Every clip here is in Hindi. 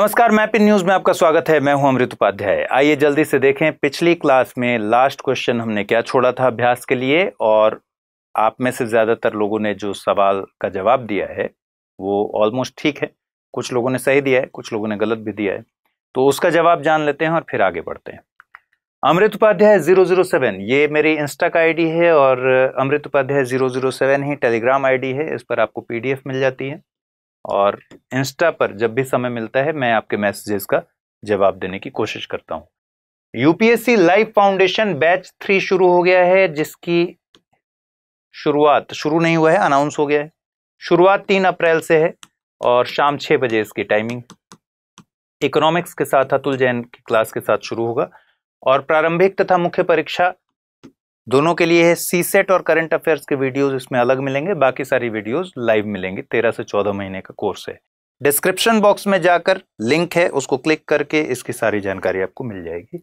नमस्कार मैपिन न्यूज में आपका स्वागत है मैं हूं अमृत उपाध्याय आइए जल्दी से देखें पिछली क्लास में लास्ट क्वेश्चन हमने क्या छोड़ा था अभ्यास के लिए और आप में से ज्यादातर लोगों ने जो सवाल का जवाब दिया है वो ऑलमोस्ट ठीक है कुछ लोगों ने सही दिया है कुछ लोगों ने गलत भी दिया है तो उसका जवाब जान लेते हैं और फिर आगे बढ़ते हैं Amrit Upadhyay zero zero seven ये मेरी इंस्टा का आईडी है और Amrit Upadhyay zero zero seven ही टेलीग्राम आईडी है इस पर आपको पीडीएफ मिल जाती है और इंस्टा पर जब भी समय मिलता है मैं आपके मैसेजेस का जवाब देने की कोशिश करता हूँ UPSC live foundation batch three शुरू हो गया है जिसकी शुरुआत शुरू नहीं हुआ है अनाउंस हो गया है शुरुआत तीन अप्रैल से है और शाम छः बजे इसकी टाइमिंग इकोनॉमिक्स के साथ अतुल जैन की क्लास के साथ शुरू होगा और प्रारंभिक तथा मुख्य परीक्षा दोनों के लिए है सी सेट और करंट अफेयर्स के वीडियोस इसमें अलग मिलेंगे बाकी सारी वीडियोस लाइव मिलेंगे तेरह से चौदह महीने का कोर्स है डिस्क्रिप्शन बॉक्स में जाकर लिंक है उसको क्लिक करके इसकी सारी जानकारी आपको मिल जाएगी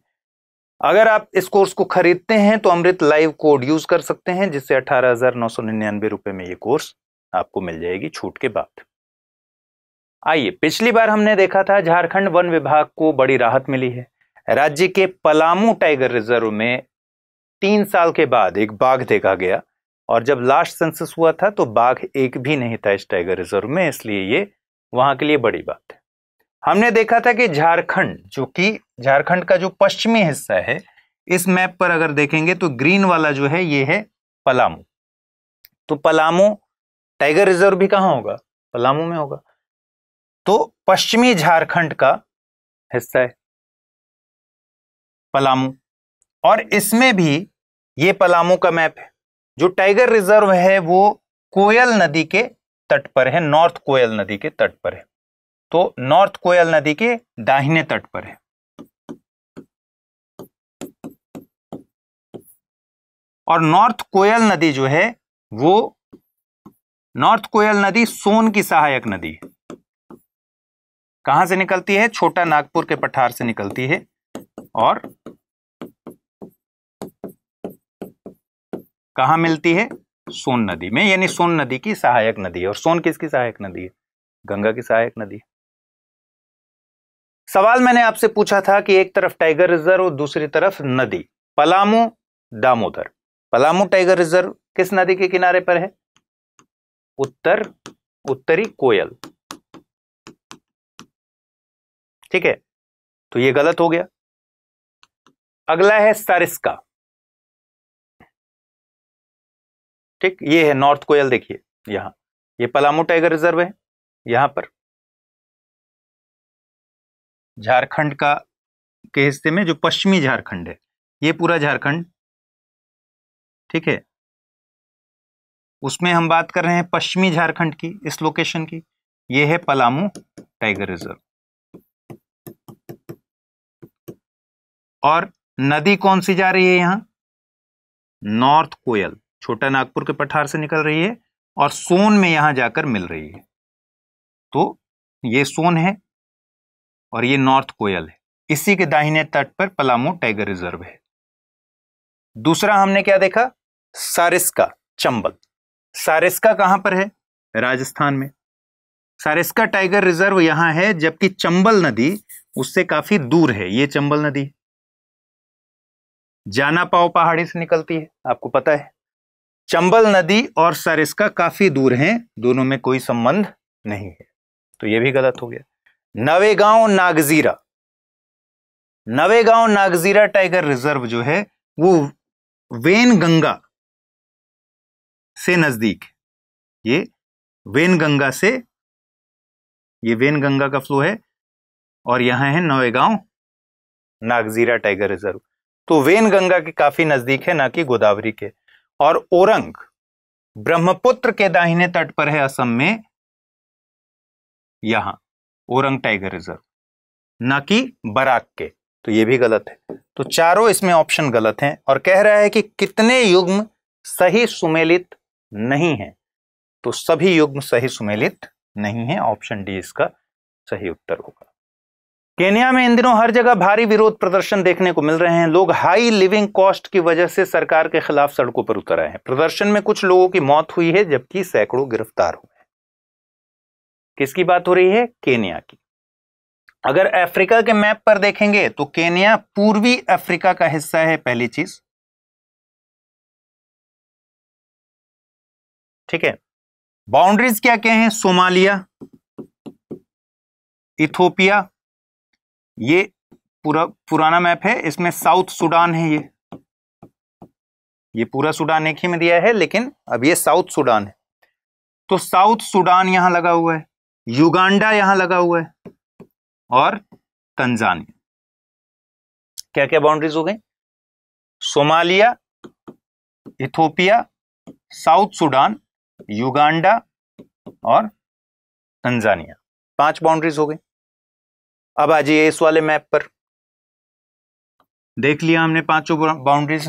अगर आप इस कोर्स को खरीदते हैं तो अमृत लाइव कोड यूज कर सकते हैं जिससे अठारह हजार नौ सौ निन्यानवे में ये कोर्स आपको मिल जाएगी छूट के बाद आइए पिछली बार हमने देखा था झारखंड वन विभाग को बड़ी राहत मिली है राज्य के पलामू टाइगर रिजर्व में तीन साल के बाद एक बाघ देखा गया और जब लास्ट सेंसस हुआ था तो बाघ एक भी नहीं था इस टाइगर रिजर्व में इसलिए ये वहां के लिए बड़ी बात है हमने देखा था कि झारखंड जो कि झारखंड का जो पश्चिमी हिस्सा है इस मैप पर अगर देखेंगे तो ग्रीन वाला जो है ये है पलामू तो पलामू टाइगर रिजर्व भी कहाँ होगा पलामू में होगा तो पश्चिमी झारखंड का हिस्सा है पलामू और इसमें भी ये पलामू का मैप है जो टाइगर रिजर्व है वो कोयल नदी के तट पर है नॉर्थ कोयल नदी के तट पर है तो नॉर्थ कोयल नदी के दाहिने तट पर है और नॉर्थ कोयल नदी जो है वो नॉर्थ कोयल नदी सोन की सहायक नदी है कहां से निकलती है छोटा नागपुर के पठार से निकलती है और कहाँ मिलती है सोन नदी में यानी सोन नदी की सहायक नदी है और सोन किसकी सहायक नदी है गंगा की सहायक नदी सवाल मैंने आपसे पूछा था कि एक तरफ टाइगर रिजर्व और दूसरी तरफ नदी पलामू दामोदर पलामू टाइगर रिजर्व किस नदी के किनारे पर है उत्तर उत्तरी कोयल ठीक है तो ये गलत हो गया अगला है सरिस्का ठीक ये है नॉर्थ कोयल देखिए यहाँ ये पलामू टाइगर रिजर्व है यहाँ पर झारखंड का के हिस्से में जो पश्चिमी झारखंड है ये पूरा झारखंड ठीक है उसमें हम बात कर रहे हैं पश्चिमी झारखंड की इस लोकेशन की ये है पलामू टाइगर रिजर्व और नदी कौन सी जा रही है यहां नॉर्थ कोयल छोटा नागपुर के पठार से निकल रही है और सोन में यहां जाकर मिल रही है तो ये सोन है और ये नॉर्थ कोयल है इसी के दाहिने तट पर पलामू टाइगर रिजर्व है दूसरा हमने क्या देखा सारिस्का चंबल सारिस्का कहां पर है राजस्थान में सारिस्का टाइगर रिजर्व यहां है जबकि चंबल नदी उससे काफी दूर है ये चंबल नदी जाना पाओ पहाड़ी से निकलती है आपको पता है चंबल नदी और सरिस्का काफी दूर हैं दोनों में कोई संबंध नहीं है तो यह भी गलत हो गया नवेगांव नागजीरा नवेगांव नागजीरा टाइगर रिजर्व जो है वो वेन गंगा से नजदीक ये वेन गंगा से ये वेन गंगा का फ्लो है और यहां है नवेगांव नागजीरा टाइगर रिजर्व तो वेन गंगा के काफी नजदीक है ना कि गोदावरी के और ओरंग ब्रह्मपुत्र के दाहिने तट पर है असम में यहां ओरंग टाइगर रिजर्व ना कि बराक के तो ये भी गलत है तो चारों इसमें ऑप्शन गलत हैं और कह रहा है कि कितने युग्म सही सुमेलित नहीं है तो सभी युग्म सही सुमेलित नहीं है ऑप्शन डी इसका सही उत्तर होगा केन्या में इन दिनों हर जगह भारी विरोध प्रदर्शन देखने को मिल रहे हैं लोग हाई लिविंग कॉस्ट की वजह से सरकार के खिलाफ सड़कों पर उतर आए हैं प्रदर्शन में कुछ लोगों की मौत हुई है जबकि सैकड़ों गिरफ्तार हुए हैं किसकी बात हो रही है केन्या की अगर अफ्रीका के मैप पर देखेंगे तो केन्या पूर्वी अफ्रीका का हिस्सा है पहली चीज ठीक है बाउंड्रीज क्या क्या है सोमालिया इथोपिया ये पूरा पुराना मैप है इसमें साउथ सूडान है ये ये पूरा सूडान एक ही में दिया है लेकिन अब ये साउथ सूडान है तो साउथ सूडान यहां लगा हुआ है युगांडा यहां लगा हुआ है और तंजानिया क्या क्या बाउंड्रीज हो गई Somalia Ethiopia South Sudan Uganda और तंजानिया पांच बाउंड्रीज हो गई अब आ जाइए इस वाले मैप पर देख लिया हमने पांचों बाउंड्रीज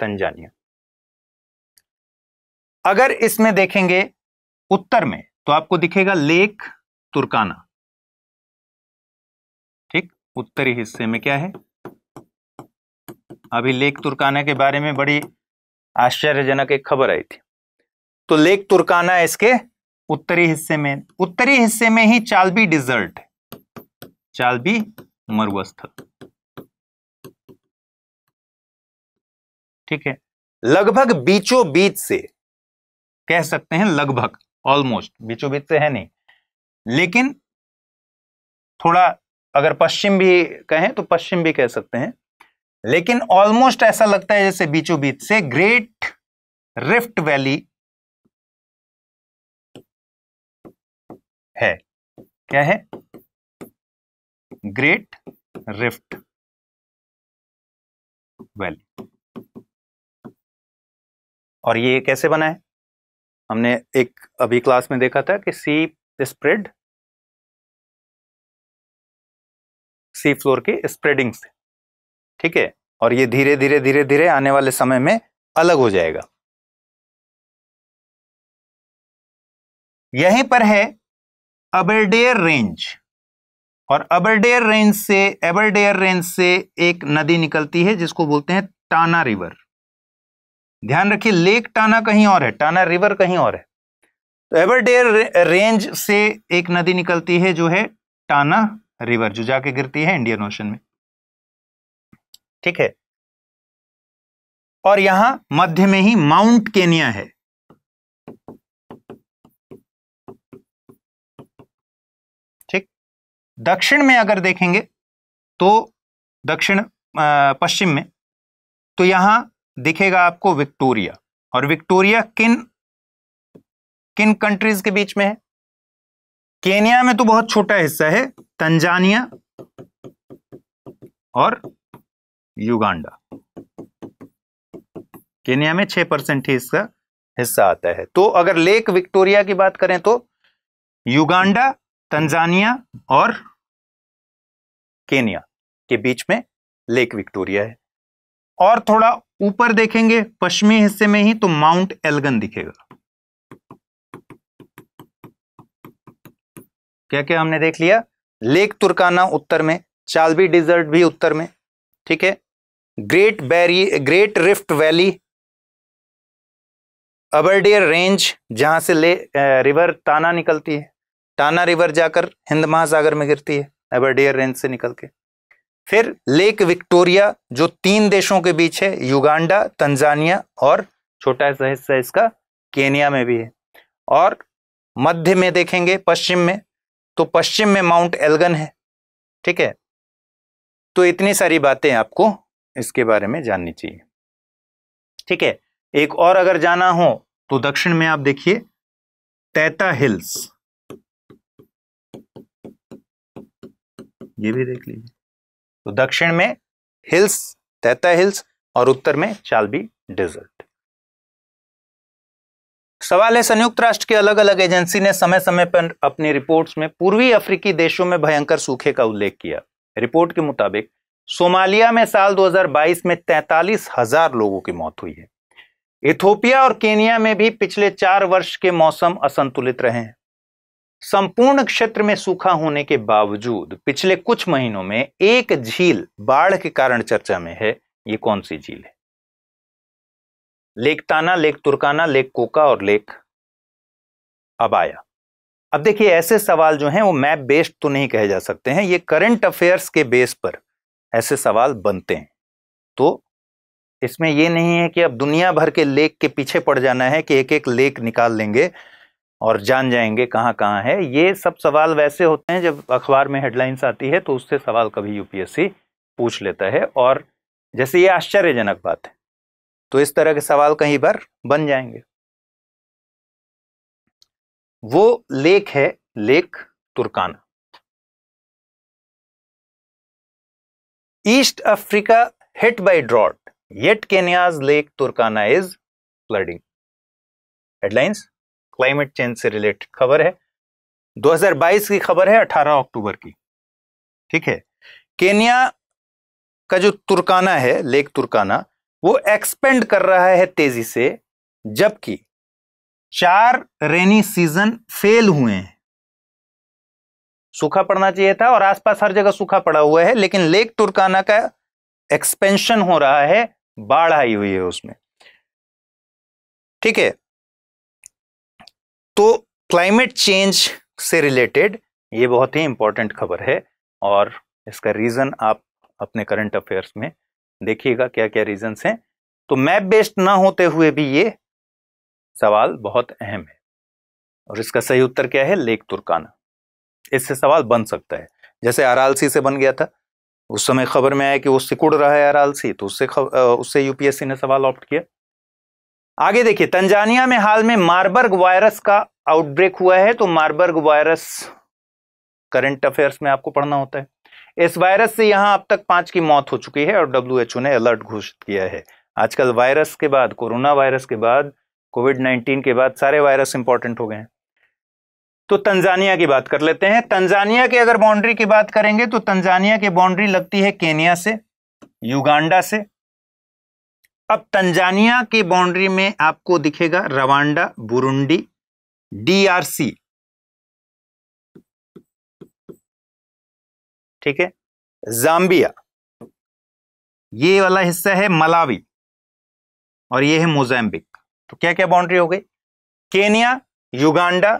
तंजानिया अगर इसमें देखेंगे उत्तर में तो आपको दिखेगा लेक तुर्काना ठीक उत्तरी हिस्से में क्या है अभी लेक तुर्काना के बारे में बड़ी आश्चर्यजनक एक खबर आई थी तो लेक तुर्काना इसके उत्तरी हिस्से में उत्तरी हिस्से में ही चालबी डिजर्ट चालबी मरुस्थल ठीक है लगभग बीचों बीच से कह सकते हैं लगभग ऑलमोस्ट बीचों बीच से है नहीं लेकिन थोड़ा अगर पश्चिम भी कहें तो पश्चिम भी कह सकते हैं लेकिन ऑलमोस्ट ऐसा लगता है जैसे बीचों बीच से ग्रेट रिफ्ट वैली है क्या है ग्रेट रिफ्ट वैली और ये कैसे बना है हमने एक अभी क्लास में देखा था कि सी स्प्रेड सी फ्लोर की स्प्रेडिंग से ठीक है और ये धीरे धीरे धीरे धीरे आने वाले समय में अलग हो जाएगा यहीं पर है अबरडेयर रेंज और अबरडेयर रेंज से एबरडेयर रेंज से एक नदी निकलती है जिसको बोलते हैं टाना रिवर ध्यान रखिए लेक टाना कहीं और है टाना रिवर कहीं और है तो एबरडेयर रेंज से एक नदी निकलती है जो है टाना रिवर जो जाके गिरती है इंडियन ओशन में ठीक है और यहां मध्य में ही माउंट केनिया है दक्षिण में अगर देखेंगे तो दक्षिण पश्चिम में तो यहां दिखेगा आपको विक्टोरिया और विक्टोरिया किन किन कंट्रीज के बीच में है केनिया में तो बहुत छोटा हिस्सा है तंजानिया और युगांडा केनिया में छह परसेंट ही इसका हिस्सा आता है तो अगर लेक विक्टोरिया की बात करें तो युगांडा तंजानिया और केनिया के बीच में लेक विक्टोरिया है और थोड़ा ऊपर देखेंगे पश्चिमी हिस्से में ही तो माउंट एलगन दिखेगा क्या क्या हमने देख लिया लेक तुर्काना उत्तर में चालबी डिजर्ट भी उत्तर में ठीक है ग्रेट बैरी great rift valley Aberdare range जहां से ले रिवर ताना निकलती है टाना रिवर जाकर हिंद महासागर में गिरती है एबरडियर रेंज से निकल के फिर लेक विक्टोरिया जो तीन देशों के बीच है युगांडा तंजानिया और छोटा सा हिस्सा इसका केनिया में भी है और मध्य में देखेंगे पश्चिम में तो पश्चिम में माउंट एल्गन है ठीक है तो इतनी सारी बातें आपको इसके बारे में जाननी चाहिए ठीक है एक और अगर जाना हो तो दक्षिण में आप देखिए तैता हिल्स ये भी देख लीजिए तो दक्षिण में हिल्स तैता हिल्स और उत्तर में चालबी डेजर्ट सवाल है संयुक्त राष्ट्र की अलग अलग एजेंसी ने समय समय पर अपनी रिपोर्ट्स में पूर्वी अफ्रीकी देशों में भयंकर सूखे का उल्लेख किया रिपोर्ट के मुताबिक सोमालिया में साल 2022 में तैतालीस हजार लोगों की मौत हुई है इथोपिया और केनिया में भी पिछले चार वर्ष के मौसम असंतुलित रहे हैं संपूर्ण क्षेत्र में सूखा होने के बावजूद पिछले कुछ महीनों में एक झील बाढ़ के कारण चर्चा में है ये कौन सी झील है lake Tana lake Turkana lake Koka और लेक अबाया अब देखिए ऐसे सवाल जो हैं वो मैप बेस्ड तो नहीं कहे जा सकते हैं ये करंट अफेयर्स के बेस पर ऐसे सवाल बनते हैं तो इसमें यह नहीं है कि अब दुनिया भर के लेक के पीछे पड़ जाना है कि एक एक लेक निकाल लेंगे और जान जाएंगे कहाँ कहाँ है ये सब सवाल वैसे होते हैं जब अखबार में हेडलाइंस आती है तो उससे सवाल कभी यूपीएससी पूछ लेता है और जैसे ये आश्चर्यजनक बात है तो इस तरह के सवाल कहीं पर बन जाएंगे वो लेख है lake Turkana East Africa hit by drought yet Kenya's lake Turkana is flooding headlines climate change से रिलेटेड खबर है 2022 की खबर है 18 अक्टूबर की ठीक है केन्या का जो तुर्काना है लेक तुर्काना वो एक्सपेंड कर रहा है तेजी से जबकि चार रेनी सीजन फेल हुए हैं सूखा पड़ना चाहिए था और आसपास हर जगह सूखा पड़ा हुआ है लेकिन लेक तुर्काना का एक्सपेंशन हो रहा है बाढ़ आई हुई है उसमें ठीक है तो क्लाइमेट चेंज से रिलेटेड ये बहुत ही इम्पोर्टेंट खबर है और इसका रीज़न आप अपने करंट अफेयर्स में देखिएगा क्या क्या रीजंस हैं तो मैप बेस्ड ना होते हुए भी ये सवाल बहुत अहम है और इसका सही उत्तर क्या है लेक तुर्काना इससे सवाल बन सकता है जैसे आरआलसी से बन गया था उस समय खबर में आया कि वो सिकुड़ रहा है आरआलसी तो उससे उससे यूपीएससी ने सवाल ऑप्ट किया आगे देखिए तंजानिया में हाल में मार्बर्ग वायरस का आउटब्रेक हुआ है तो मार्बर्ग वायरस करंट अफेयर्स में आपको पढ़ना होता है इस वायरस से यहां अब तक पांच की मौत हो चुकी है और डब्ल्यू ने अलर्ट घोषित किया है आजकल वायरस के बाद कोरोना वायरस के बाद कोविड 19 के बाद सारे वायरस इंपॉर्टेंट हो गए हैं तो तंजानिया की बात कर लेते हैं तंजानिया के अगर बाउंड्री की बात करेंगे तो तंजानिया की बाउंड्री लगती है केनिया से युगांडा से अब तंजानिया की बाउंड्री में आपको दिखेगा रवांडा बुरुंडी डीआरसी ठीक है जाम्बिया ये वाला हिस्सा है मलावी और ये है मोजाम्बिक तो क्या क्या बाउंड्री हो गई Kenya Uganda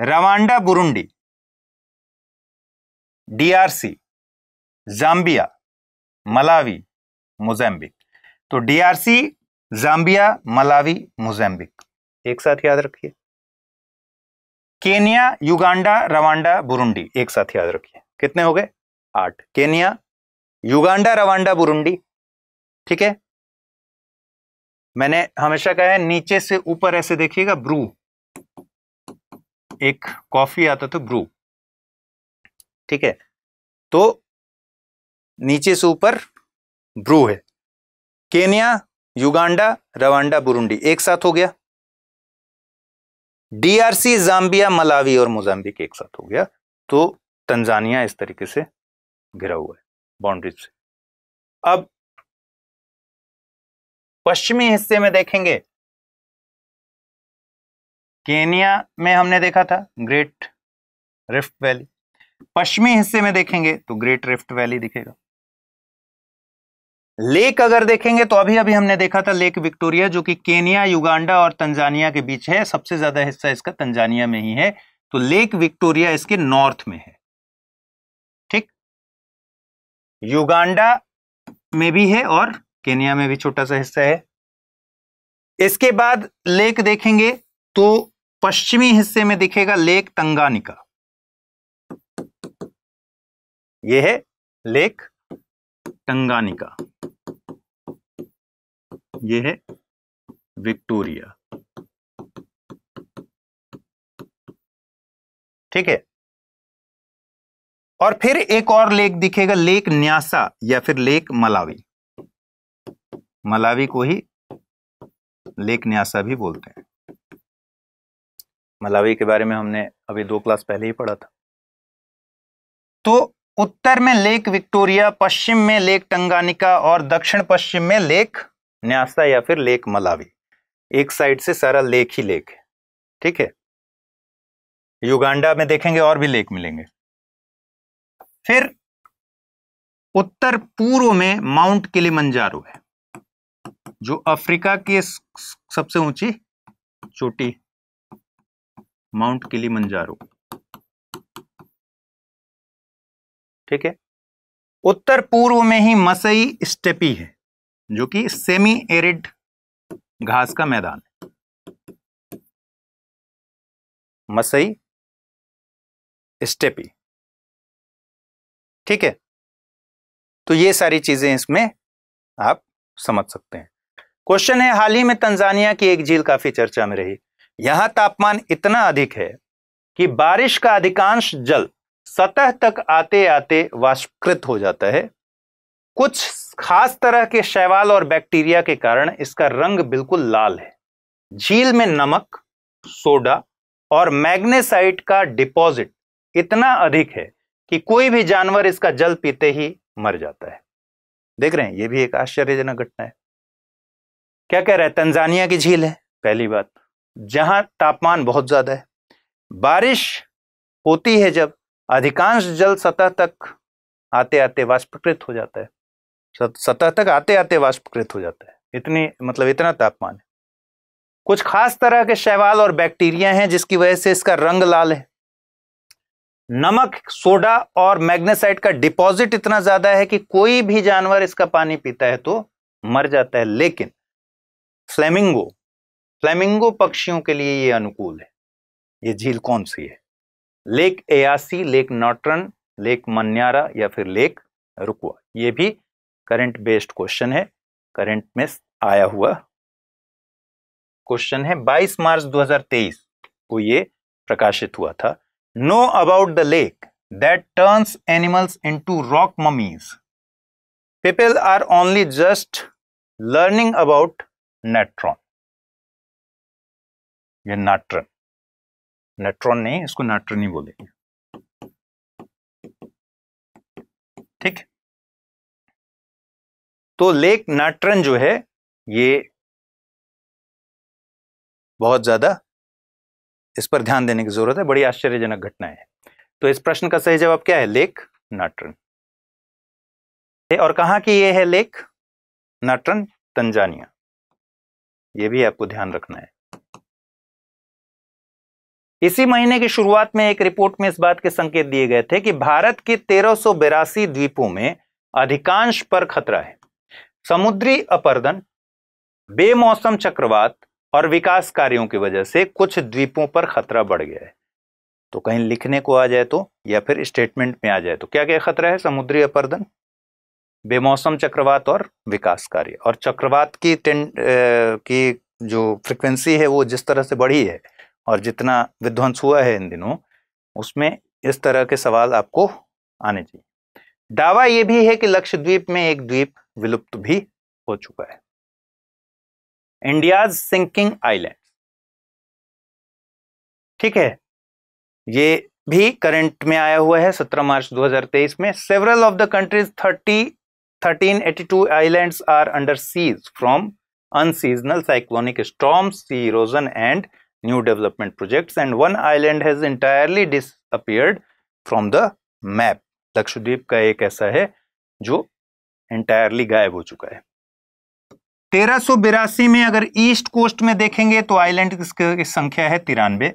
Rwanda Burundi DRC Zambia Malawi Mozambique तो डीआरसी जाम्बिया मलावी मोजाम्बिक एक साथ याद रखिए केनिया युगांडा रवांडा बुरुंडी एक साथ याद रखिए कितने हो गए आठ केनिया युगांडा रवांडा बुरुंडी ठीक है मैंने हमेशा कहा है नीचे से ऊपर ऐसे देखिएगा ब्रू एक कॉफी आता था तो ब्रू ठीक है तो नीचे से ऊपर ब्रू है केनिया युगांडा रवांडा बुरुंडी एक साथ हो गया डीआरसी जाम्बिया मलावी और मोजाम्बिक एक साथ हो गया तो तंजानिया इस तरीके से घिरा हुआ है बाउंड्रीज से अब पश्चिमी हिस्से में देखेंगे केनिया में हमने देखा था ग्रेट रिफ्ट वैली पश्चिमी हिस्से में देखेंगे तो ग्रेट रिफ्ट वैली दिखेगा लेक अगर देखेंगे तो अभी अभी हमने देखा था लेक विक्टोरिया जो कि केनिया युगांडा और तंजानिया के बीच है सबसे ज्यादा हिस्सा इसका तंजानिया में ही है तो लेक विक्टोरिया इसके नॉर्थ में है ठीक युगांडा में भी है और केनिया में भी छोटा सा हिस्सा है इसके बाद लेक देखेंगे तो पश्चिमी हिस्से में दिखेगा लेक तंगानिका यह है लेक टंगानिका ये है विक्टोरिया ठीक है और फिर एक और लेक दिखेगा लेक न्यासा या फिर लेक मलावी मलावी को ही लेक न्यासा भी बोलते हैं मलावी के बारे में हमने अभी दो क्लास पहले ही पढ़ा था तो उत्तर में लेक विक्टोरिया पश्चिम में लेक टंगानिका और दक्षिण पश्चिम में लेक न्यासा या फिर लेक मलावी एक साइड से सारा लेक ही लेक है ठीक है युगांडा में देखेंगे और भी लेक मिलेंगे फिर उत्तर पूर्व में माउंट किलिमंजारो है जो अफ्रीका की सबसे ऊंची चोटी माउंट किलिमंजारो ठीक है उत्तर पूर्व में ही मसई स्टेपी है जो कि सेमी एरिड घास का मैदान है मसई स्टेपी ठीक है तो ये सारी चीजें इसमें आप समझ सकते हैं क्वेश्चन है हाल ही में तंजानिया की एक झील काफी चर्चा में रही यहां तापमान इतना अधिक है कि बारिश का अधिकांश जल सतह तक आते आते वाष्पकृत हो जाता है कुछ खास तरह के शैवाल और बैक्टीरिया के कारण इसका रंग बिल्कुल लाल है झील में नमक सोडा और मैग्नेसाइट का डिपॉजिट इतना अधिक है कि कोई भी जानवर इसका जल पीते ही मर जाता है देख रहे हैं यह भी एक आश्चर्यजनक घटना है क्या कह रहा है तंजानिया की झील है पहली बात जहां तापमान बहुत ज्यादा है बारिश होती है जब अधिकांश जल सतह तक आते आते वाष्पकृत हो जाता है सतह तक आते आते वाष्पकृत हो जाता है इतनी मतलब इतना तापमान है कुछ खास तरह के शैवाल और बैक्टीरिया हैं जिसकी वजह से इसका रंग लाल है नमक सोडा और मैग्नेसाइट का डिपॉजिट इतना ज्यादा है कि कोई भी जानवर इसका पानी पीता है तो मर जाता है लेकिन फ्लेमिंगो फ्लेमिंगो पक्षियों के लिए ये अनुकूल है ये झील कौन सी है lake Eyasi lake Natron lake Manyara या फिर लेक रुकुआ ये भी करंट बेस्ड क्वेश्चन है करंट में आया हुआ क्वेश्चन है 22 मार्च 2023 को ये प्रकाशित हुआ था know about the lake that turns animals into rock mummies people are only just learning about Natron ये नाट्रन नेट्रॉन ने इसको नेट्रन ही बोलेंगे ठीक तो लेक नाट्रन जो है ये बहुत ज्यादा इस पर ध्यान देने की जरूरत है बड़ी आश्चर्यजनक घटना है तो इस प्रश्न का सही जवाब क्या है लेक नाट्रन और कहा कि ये है लेक नाट्रन तंजानिया ये भी आपको ध्यान रखना है इसी महीने की शुरुआत में एक रिपोर्ट में इस बात के संकेत दिए गए थे कि भारत के तेरह द्वीपों में अधिकांश पर खतरा है समुद्री अपर्दन बेमौसम चक्रवात और विकास कार्यों की वजह से कुछ द्वीपों पर खतरा बढ़ गया है तो कहीं लिखने को आ जाए तो या फिर स्टेटमेंट में आ जाए तो क्या क्या खतरा है समुद्री अपर्दन बेमौसम चक्रवात और विकास कार्य और चक्रवात की टेंड की जो फ्रिक्वेंसी है वो जिस तरह से बढ़ी है और जितना विध्वंस हुआ है इन दिनों उसमें इस तरह के सवाल आपको आने चाहिए दावा यह भी है कि लक्षद्वीप में एक द्वीप विलुप्त भी हो चुका है इंडियाज सिंकिंग आइलैंड ठीक है ये भी करंट में आया हुआ है 17 मार्च 2023 में several of the countries 30 1382 islands are under siege from unseasonal cyclonic storms, sea erosion and new development projects and one island has entirely disappeared from the map Lakshadweep का एक ऐसा है जो एंटायरली गायब हो चुका है तेरह में अगर ईस्ट कोस्ट में देखेंगे तो आइलैंड की संख्या है तिरानवे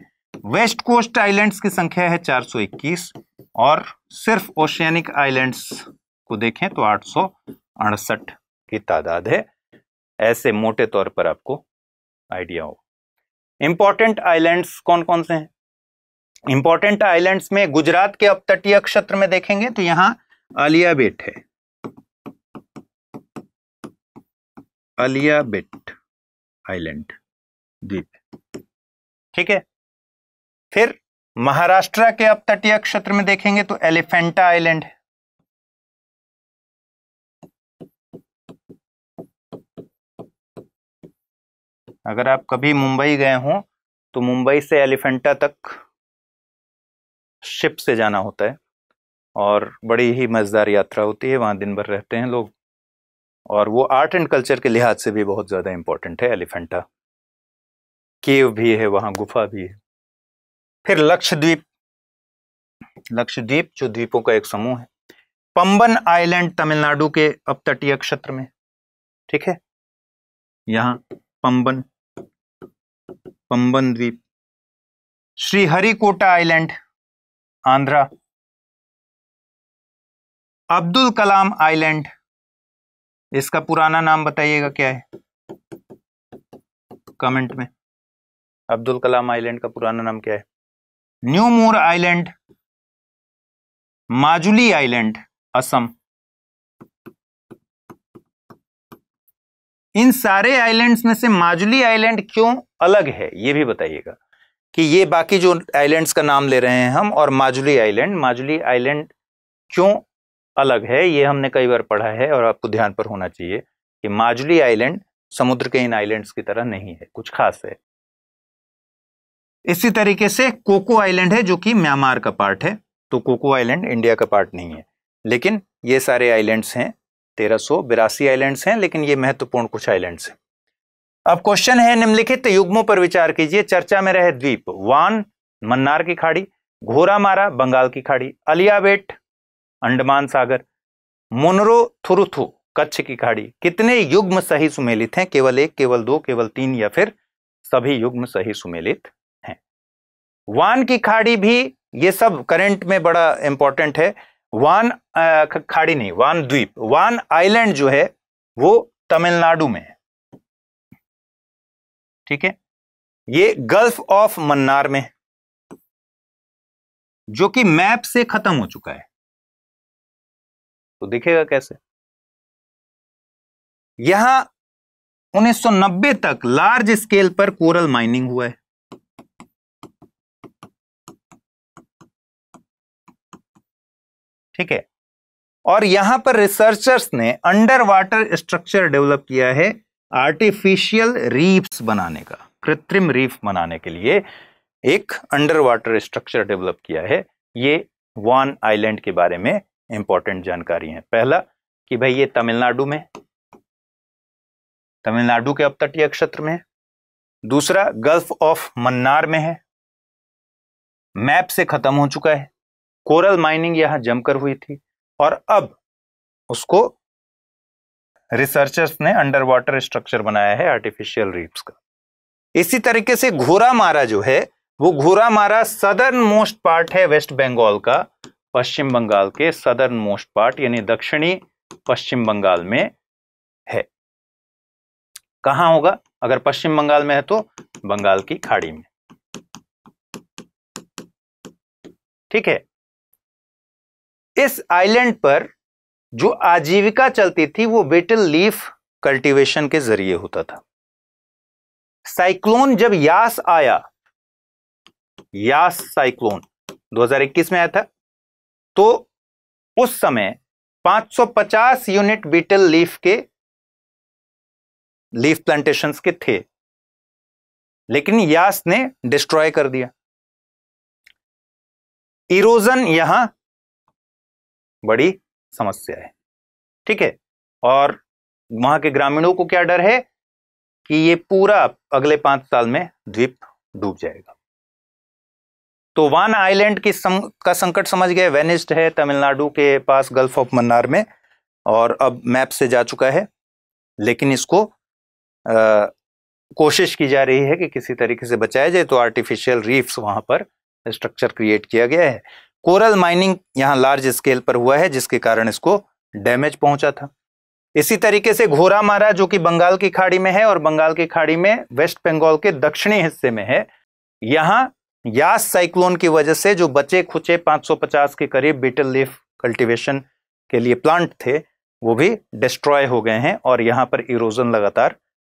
वेस्ट कोस्ट आइलैंड्स की संख्या है 421 और सिर्फ ओशियनिक आइलैंड्स को देखें तो आठ की तादाद है ऐसे मोटे तौर पर आपको आइडिया होगा इंपॉर्टेंट आइलैंड्स कौन कौन से हैं इंपॉर्टेंट आइलैंड्स में गुजरात के अपतटीय क्षेत्र में देखेंगे तो यहां आलिया बेट है अलिया बेट आइलैंड द्वीप ठीक है फिर महाराष्ट्र के अपतटीय क्षेत्र में देखेंगे तो एलिफेंटा आइलैंड है अगर आप कभी मुंबई गए हों तो मुंबई से एलिफेंटा तक शिप से जाना होता है और बड़ी ही मज़ेदार यात्रा होती है वहाँ दिन भर रहते हैं लोग और वो आर्ट एंड कल्चर के लिहाज से भी बहुत ज़्यादा इम्पोर्टेंट है एलिफेंटा केव भी है वहाँ गुफा भी है फिर लक्षद्वीप लक्षद्वीप जो द्वीपों का एक समूह है पंबन आइलैंड तमिलनाडु के अपतटीय क्षेत्र में ठीक है यहाँ पंबन पंबन द्वीप श्रीहरिकोटा आइलैंड आंध्रा अब्दुल कलाम आइलैंड इसका पुराना नाम बताइएगा क्या है कमेंट में अब्दुल कलाम आइलैंड का पुराना नाम क्या है New Moore island Majuli island Assam इन सारे आइलैंड्स में से माजुली आइलैंड क्यों अलग है ये भी बताइएगा कि ये बाकी जो आइलैंड्स का नाम ले रहे हैं हम और माजुली आइलैंड माजुली आइलैंड क्यों अलग है ये हमने कई बार पढ़ा है और आपको ध्यान पर होना चाहिए कि माजुली आइलैंड समुद्र के इन आइलैंड्स की तरह नहीं है कुछ खास है इसी तरीके से कोको आइलैंड है जो कि म्यांमार का पार्ट है तो कोको आइलैंड इंडिया का पार्ट नहीं है लेकिन ये सारे आइलैंड्स हैं तेरह सौ बिरासी आइलैंड्स हैं लेकिन ये महत्वपूर्ण कुछ आइलैंड्स हैं अब क्वेश्चन है निम्नलिखित युग्मों पर विचार कीजिए चर्चा में रहे द्वीप वान मन्नार की खाड़ी घोरामारा बंगाल की खाड़ी अलियाबेट अंडमान सागर मुनरो थुरुथु कच्छ की खाड़ी कितने युग्म सही सुमेलित हैं केवल एक केवल दो केवल तीन या फिर सभी युग्म सही सुमेलित हैं वान की खाड़ी भी ये सब करंट में बड़ा इंपॉर्टेंट है वान खाड़ी नहीं वान द्वीप वान आइलैंड जो है वो तमिलनाडु में है ठीक है ये गल्फ ऑफ मन्नार में जो कि मैप से खत्म हो चुका है तो दिखेगा कैसे यहां 1990 तक लार्ज स्केल पर कोरल माइनिंग हुआ है ठीक है और यहां पर रिसर्चर्स ने अंडर वाटर स्ट्रक्चर डेवलप किया है आर्टिफिशियल रीफ्स बनाने का कृत्रिम रीफ बनाने के लिए एक अंडर वाटर स्ट्रक्चर डेवलप किया है ये वन आइलैंड के बारे में इंपॉर्टेंट जानकारी है पहला कि भाई ये तमिलनाडु में तमिलनाडु के अपतटीय क्षेत्र में दूसरा गल्फ ऑफ मन्नार में है मैप से खत्म हो चुका है कोरल माइनिंग यहां जमकर हुई थी और अब उसको रिसर्चर्स ने अंडर वाटर स्ट्रक्चर बनाया है आर्टिफिशियल रीप्स का इसी तरीके से घोरा मारा जो है वो Ghoramara southern most part है वेस्ट बंगाल का पश्चिम बंगाल के सदर्न मोस्ट पार्ट यानी दक्षिणी पश्चिम बंगाल में है कहा होगा अगर पश्चिम बंगाल में है तो बंगाल की खाड़ी में ठीक है इस आइलैंड पर जो आजीविका चलती थी वो बेटल लीफ कल्टीवेशन के जरिए होता था साइक्लोन जब यास आया यास साइक्लोन 2021 में आया था तो उस समय 550 यूनिट बीटल लीफ के लीफ प्लांटेशन के थे लेकिन यास ने डिस्ट्रॉय कर दिया इरोजन यहां बड़ी समस्या है ठीक है और वहां के ग्रामीणों को क्या डर है कि ये पूरा अगले पांच साल में द्वीप डूब जाएगा तो वान आइलैंड की सं, का संकट समझ गए वेनिस्ट है तमिलनाडु के पास गल्फ ऑफ मन्नार में और अब मैप से जा चुका है लेकिन इसको आ, कोशिश की जा रही है कि किसी तरीके से बचाया जाए तो आर्टिफिशियल रीफ्स वहां पर स्ट्रक्चर क्रिएट किया गया है कोरल माइनिंग यहाँ लार्ज स्केल पर हुआ है जिसके कारण इसको डैमेज पहुंचा था इसी तरीके से घोरा मारा जो कि बंगाल की खाड़ी में है और बंगाल की खाड़ी में वेस्ट बंगाल के दक्षिणी हिस्से में है यहाँ यास साइक्लोन की वजह से जो बचे खुचे 550 के करीब बीटल लीफ कल्टीवेशन के लिए प्लांट थे वो भी डिस्ट्रॉय हो गए हैं और यहाँ पर इरोजन लगातार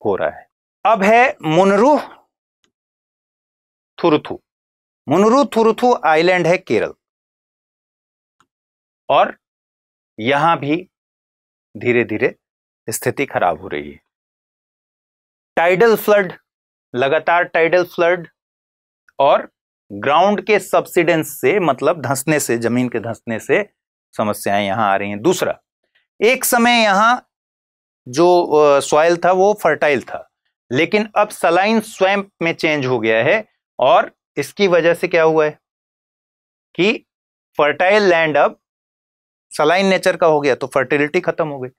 हो रहा है अब है मुनरू थुरुथु मुनरू थुरुथु आइलैंड है केरल और यहां भी धीरे धीरे स्थिति खराब हो रही है टाइडल फ्लड लगातार टाइडल फ्लड और ग्राउंड के सब्सिडेंस से मतलब धंसने से जमीन के धंसने से समस्याएं यहां आ रही हैं दूसरा एक समय यहां जो सॉयल था वो फर्टाइल था लेकिन अब सलाइन स्वैम्प में चेंज हो गया है और इसकी वजह से क्या हुआ है कि फर्टाइल लैंड अब सलाइन नेचर का हो गया तो फर्टिलिटी खत्म हो गई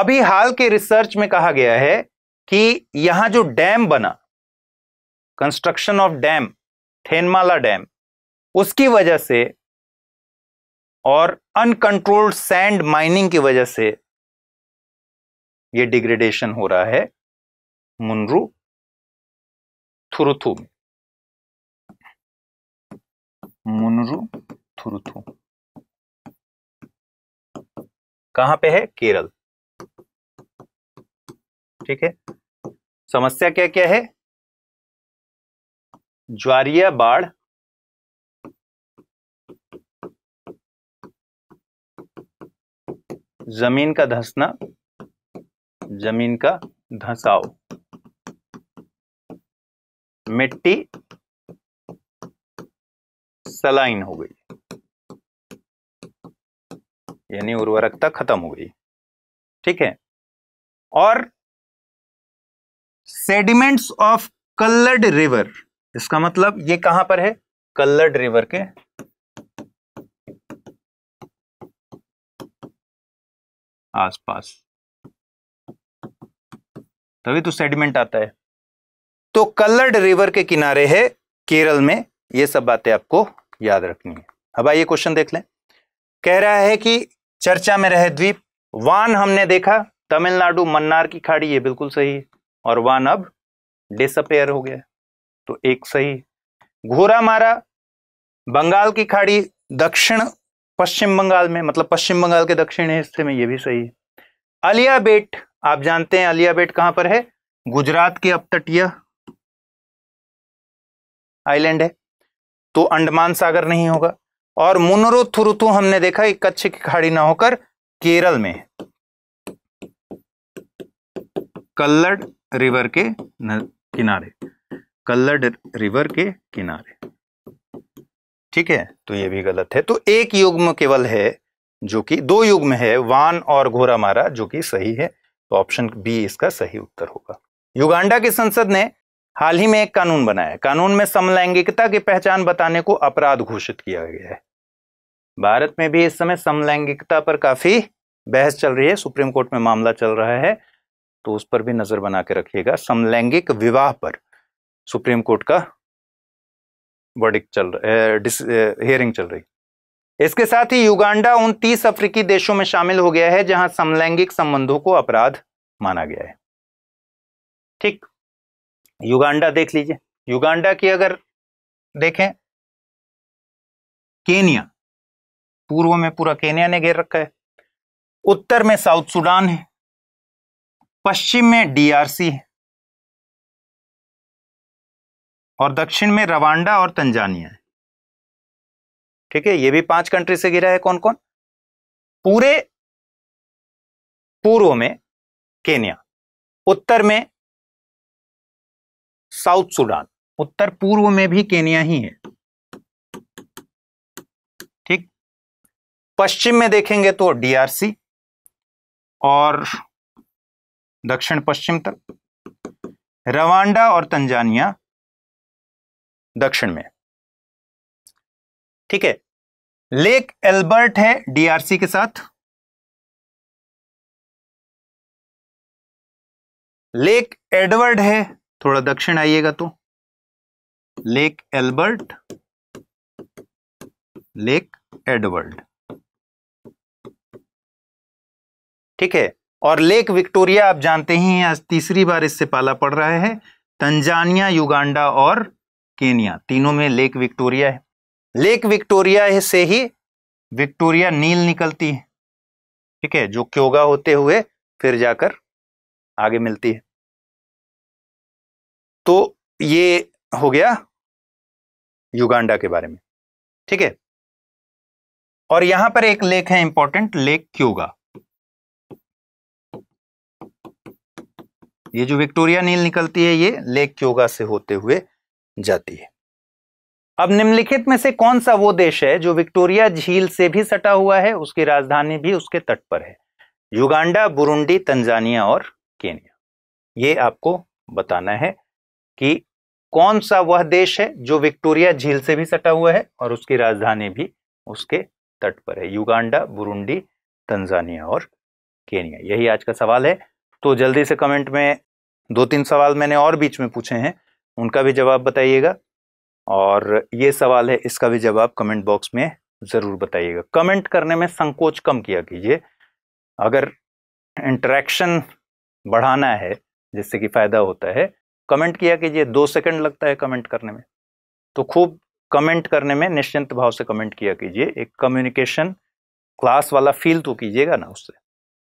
अभी हाल के रिसर्च में कहा गया है कि यहां जो डैम बना construction of dam Thenmala dam उसकी वजह से और अनकंट्रोल्ड सैंड माइनिंग की वजह से ये डिग्रेडेशन हो रहा है मुनरू थुरुथु में मुनरू थुरुथु कहां पे है केरल ठीक है समस्या क्या क्या है ज्वारिया बाढ़ जमीन का धंसना जमीन का धंसाव मिट्टी सलाइन हो गई यानी उर्वरकता खत्म हो गई ठीक है और सेडिमेंट्स ऑफ कल्लड रिवर इसका मतलब ये कहां पर है कल्लड रिवर के आसपास तभी तो सेडिमेंट आता है तो कल्लड रिवर के किनारे है केरल में ये सब बातें आपको याद रखनी है अब आइए क्वेश्चन देख लें कह रहा है कि चर्चा में रहे द्वीप वान हमने देखा तमिलनाडु मन्नार की खाड़ी ये बिल्कुल सही और वान अब डिसअपेयर हो गया तो एक सही घोरा मारा बंगाल की खाड़ी दक्षिण पश्चिम बंगाल में मतलब पश्चिम बंगाल के दक्षिण हिस्से में ये भी सही है अलिया बेट आप जानते हैं अलिया बेट कहां पर है गुजरात के अपतटीय आइलैंड है तो अंडमान सागर नहीं होगा और मुनरो थुरुतु हमने देखा एक कच्छ की खाड़ी ना होकर केरल में कल्लड रिवर के किनारे कल्लड रिवर के किनारे ठीक है तो ये भी गलत है तो एक युग्म केवल है जो कि दो युग्म है वान और घोरा मारा जो कि सही है तो ऑप्शन बी इसका सही उत्तर होगा युगांडा की संसद ने हाल ही में एक कानून बनाया कानून में समलैंगिकता की पहचान बताने को अपराध घोषित किया गया है भारत में भी इस समय समलैंगिकता पर काफी बहस चल रही है सुप्रीम कोर्ट में मामला चल रहा है तो उस पर भी नजर बना के रखिएगा समलैंगिक विवाह पर सुप्रीम कोर्ट का वर्डिक चल हियरिंग चल रही इसके साथ ही युगांडा उन तीस अफ्रीकी देशों में शामिल हो गया है जहां समलैंगिक संबंधों को अपराध माना गया है ठीक युगांडा देख लीजिए युगांडा की अगर देखें केनिया पूर्व में पूरा केन्या ने घेर रखा है उत्तर में साउथ सूडान है पश्चिम में डीआरसी है और दक्षिण में रवांडा और तंजानिया है ठीक है ये भी पांच कंट्री से घिरा है कौन कौन पूरे पूर्व में केन्या उत्तर में साउथ सूडान उत्तर पूर्व में भी केन्या ही है पश्चिम में देखेंगे तो डीआरसी और दक्षिण पश्चिम तक रवांडा और तंजानिया दक्षिण में ठीक है लेक एल्बर्ट है डीआरसी के साथ लेक एडवर्ड है थोड़ा दक्षिण आइएगा तो लेक एल्बर्ट लेक एडवर्ड ठीक है और लेक विक्टोरिया आप जानते ही हैं आज तीसरी बार इससे पाला पड़ रहा है तंजानिया युगांडा और केनिया तीनों में लेक विक्टोरिया है लेक विक्टोरिया से ही विक्टोरिया नील निकलती है ठीक है जो क्योगा होते हुए फिर जाकर आगे मिलती है तो ये हो गया युगांडा के बारे में ठीक है और यहां पर एक लेक है इंपॉर्टेंट लेक क्योगा ये जो विक्टोरिया नील निकलती है ये लेक क्योगा से होते हुए जाती है अब निम्नलिखित में से कौन सा वो देश है जो विक्टोरिया झील से भी सटा हुआ है उसकी राजधानी भी उसके तट पर है युगांडा बुरुंडी तंजानिया और केनिया ये आपको बताना है कि कौन सा वह देश है जो विक्टोरिया झील से भी सटा हुआ है और उसकी राजधानी भी उसके तट पर है युगांडा बुरुंडी तंजानिया और केनिया यही आज का सवाल है तो जल्दी से कमेंट में दो तीन सवाल मैंने और बीच में पूछे हैं उनका भी जवाब बताइएगा और ये सवाल है इसका भी जवाब कमेंट बॉक्स में ज़रूर बताइएगा कमेंट करने में संकोच कम किया कीजिए अगर इंटरेक्शन बढ़ाना है जिससे कि फ़ायदा होता है कमेंट किया कीजिए दो सेकंड लगता है कमेंट करने में तो खूब कमेंट करने में निश्चिंत भाव से कमेंट किया कीजिए एक कम्युनिकेशन क्लास वाला फील तो कीजिएगा ना उससे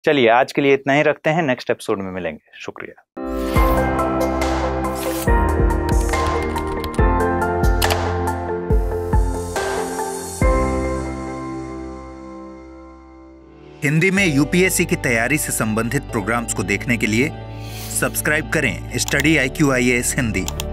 चलिए आज के लिए इतना ही रखते हैं नेक्स्ट एपिसोड में मिलेंगे शुक्रिया हिंदी में यूपीएससी की तैयारी से संबंधित प्रोग्राम्स को देखने के लिए सब्सक्राइब करें study I Q I S Hindi